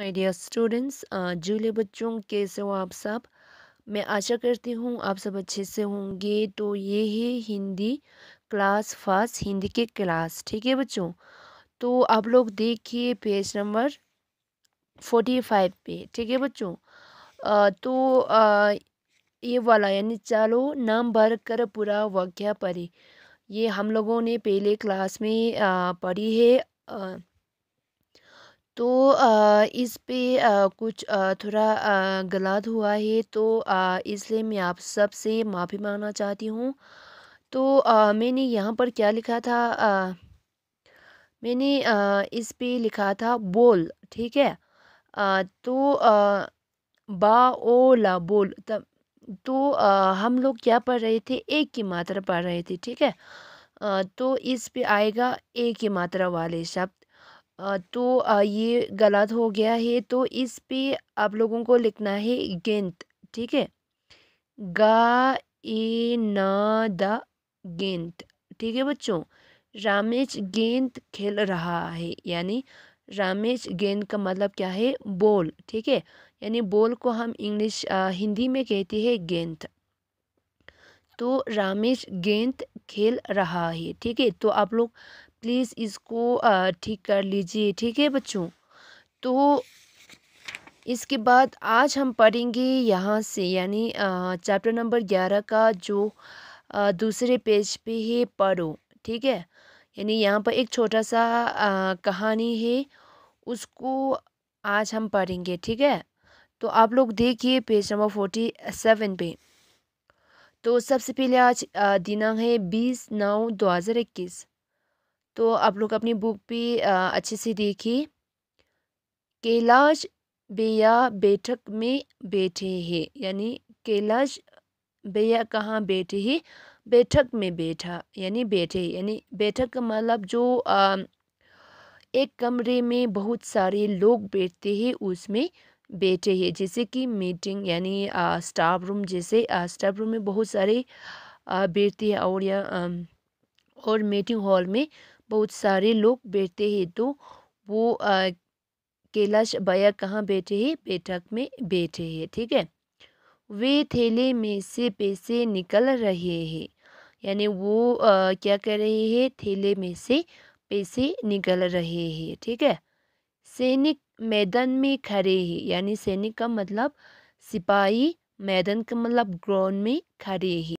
my dear students जूले बच्चों कैसे हो आप सब मैं आशा करती हूँ आप सब अच्छे से होंगे तो ये है हिंदी क्लास फर्स्ट हिंदी के क्लास ठीक है बच्चों तो आप लोग देखिए पेज नंबर फोर्टी फाइव पे ठीक है बच्चों तो आ, ये वाला यानी चलो नाम भर कर पूरा वाक्य पढ़े ये हम लोगों ने पहले क्लास में पढ़ी है तो इस पर कुछ थोड़ा गलत हुआ है तो इसलिए मैं आप सब से माफ़ी मांगना चाहती हूँ तो मैंने यहाँ पर क्या लिखा था मैंने इस पर लिखा था बोल ठीक है तो बा ओ ला बोल तब तो आ, हम लोग क्या पढ़ रहे थे एक की मात्रा पढ़ रहे थे ठीक है आ, तो इस पे आएगा एक की मात्रा वाले शब्द तो ये गलत हो गया है तो इस पे आप लोगों को लिखना है गेंद ठीक है गा ए न द गेंद ठीक है बच्चों रामेश गेंद खेल रहा है यानी रामेश गेंद का मतलब क्या है बॉल ठीक है यानी बॉल को हम इंग्लिश हिंदी में कहते हैं गेंद तो रामेश गेंद खेल रहा है ठीक है तो आप लोग प्लीज़ इसको ठीक कर लीजिए ठीक है बच्चों तो इसके बाद आज हम पढ़ेंगे यहाँ से यानी चैप्टर नंबर ग्यारह का जो दूसरे पेज पे है पढ़ो ठीक है यानी यहाँ पर एक छोटा सा आ, कहानी है उसको आज हम पढ़ेंगे ठीक है तो आप लोग देखिए पेज नंबर फोर्टी सेवन पे तो सबसे पहले आज दिनांक है बीस नौ दो हज़ार इक्कीस तो आप लोग अपनी बुक भी अच्छे से देखिए कैलाश बेया बैठक में बैठे हैं यानी कैलाश बेया कहाँ बैठे है बैठक में बैठा यानी बैठे यानी बैठक का मतलब जो आ, एक कमरे में बहुत सारे लोग बैठते हैं उसमें बैठे हैं जैसे कि मीटिंग यानी स्टाफ रूम जैसे स्टाफ रूम में बहुत सारे बैठते हैं और या आ, और मीटिंग हॉल में बहुत सारे लोग बैठे हैं तो वो कैलाश भैया कहाँ बैठे हैं बैठक में बैठे हैं ठीक है वे थैले में से पैसे निकल रहे हैं यानी वो आ, क्या कर रहे हैं थैले में से पैसे निकल रहे हैं ठीक है सैनिक मैदान में खड़े हैं यानी सैनिक का मतलब सिपाही मैदान का मतलब ग्राउंड में खड़े हैं